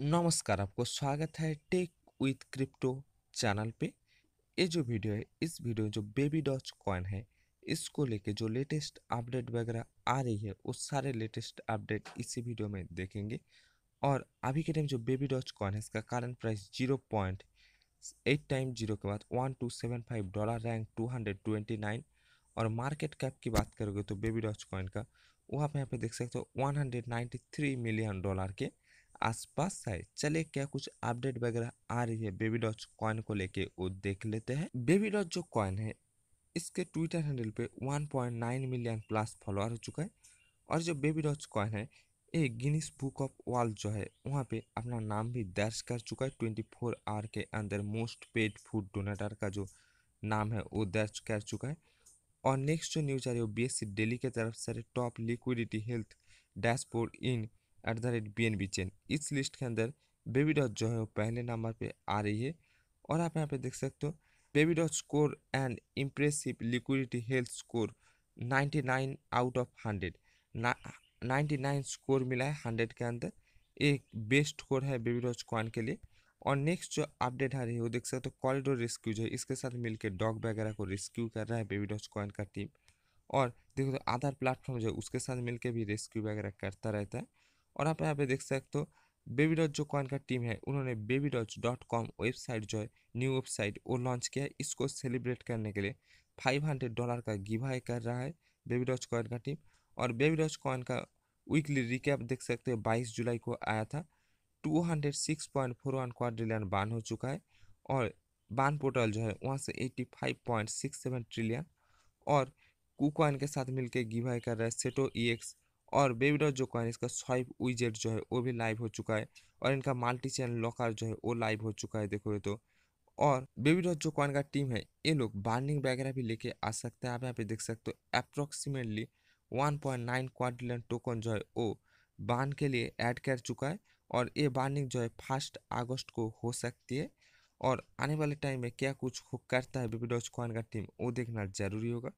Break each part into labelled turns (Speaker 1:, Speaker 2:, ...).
Speaker 1: नमस्कार आपको स्वागत है टेक विथ क्रिप्टो चैनल पे ये जो वीडियो है इस वीडियो में जो बेबी डॉच कॉइन है इसको लेके जो लेटेस्ट अपडेट वगैरह आ रही है वो सारे लेटेस्ट अपडेट इसी वीडियो में देखेंगे और अभी के टाइम जो बेबी डॉच कॉइन है इसका current price zero point eight time zero के बाद one two seven five dollar rank two hundred twenty nine और मार्केट कैप की बात करोगे तो बेबी डॉच कॉइन का वो आप यहाँ पे देख सकते हो one hundred ninety three million dollar के आसपास है चले क्या कुछ अपडेट वगैरह आ रही है बेबी डॉच कॉइन को लेके वो देख लेते हैं बेबी डॉच जो कॉइन है इसके ट्विटर हैंडल पे 1.9 मिलियन प्लस फॉलोअर हो चुका है और जो बेबी डॉच कॉइन है ये गिनीस बुक ऑफ वर्ल्ड जो है वहाँ पे अपना नाम भी दर्ज कर चुका है 24 आवर के अंदर मोस्ट पेड फूड डोनेटर का जो नाम है वो दर्ज कर चुका है और नेक्स्ट जो न्यूज आ रही है बी एस डेली के तरफ से top liquidity health dashboard in at the rate B N B chain इस लिस्ट के अंदर बेबी डॉच जो है वो पहले नंबर पे आ रही है और आप यहाँ पे देख सकते हो baby dot score and impressive liquidity health score 99 out of 100 99 score मिला है 100 के अंदर एक बेस्ट स्कोर है बेबी डॉच कॉइन के लिए और नेक्स्ट जो अपडेट आ रही है वो देख सकते हो कॉरिडोर रेस्क्यू जो है इसके साथ मिलकर डॉग वगैरह को रेस्क्यू कर रहा है बेबी डॉच कॉइन का टीम और देखो तो अदर प्लेटफॉर्म जो है उसके साथ मिलकर भी रेस्क्यू वगैरह करता रहता है और आप यहाँ पे देख सकते हो बेबी डॉट जो कॉइन का टीम है उन्होंने baby doge dot com website जो है न्यू वेबसाइट वो लॉन्च किया है इसको सेलिब्रेट करने के लिए फाइव हंड्रेड डॉलर का गिवाई कर रहा है बेबी डॉच कॉइन का टीम और बेबी डॉच कॉइन का वीकली रिकैप देख सकते हो बाईस जुलाई को आया था two hundred six point four one quadrillion burn हो चुका है और बान पोर्टल जो है वहाँ से eighty five point six seven trillion और कुकॉइन के साथ मिलकर गिवाई कर रहा है सेटो ई एक्स और बेबी जो कॉइन इसका स्वाइप विजेट जो है वो भी लाइव हो चुका है और इनका मल्टी चैनल लॉकर जो है वो लाइव हो चुका है देखो ये तो और बेबी जो कॉइन का टीम है ये लोग बार्निंग वगैरह भी लेके आ सकते हैं आप यहाँ पे देख सकते हो approximately one point quadrillion token जो है वो बान के लिए ऐड कर चुका है और ये बार्निंग जो है फर्स्ट अगस्त को हो सकती है और आने वाले टाइम में क्या कुछ करता है बेबी डॉच कॉइन का टीम वो देखना जरूरी होगा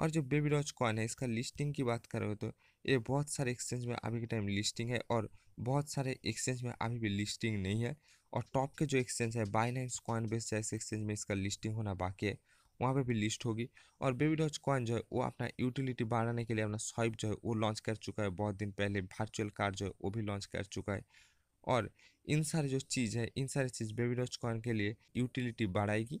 Speaker 1: और जो बेबी डॉज कॉइन है इसका लिस्टिंग की बात करें तो ये बहुत सारे एक्सचेंज में अभी के टाइम लिस्टिंग है और बहुत सारे एक्सचेंज में अभी भी लिस्टिंग नहीं है और टॉप के जो एक्सचेंज है बाइनेंस कॉइन बेस जैसे एक्सचेंज में इसका लिस्टिंग होना बाकी है वहाँ पे भी लिस्ट होगी और बेबी डॉच कॉइन जो है वो अपना यूटिलिटी बढ़ाने के लिए अपना स्वाइप जो है वो लॉन्च कर चुका है बहुत दिन पहले वर्चुअल कार्ड जो है वो भी लॉन्च कर चुका है और इन सारे जो चीज़ है इन सारे चीज़ बेबी डॉच कॉइन के लिए यूटिलिटी बढ़ाएगी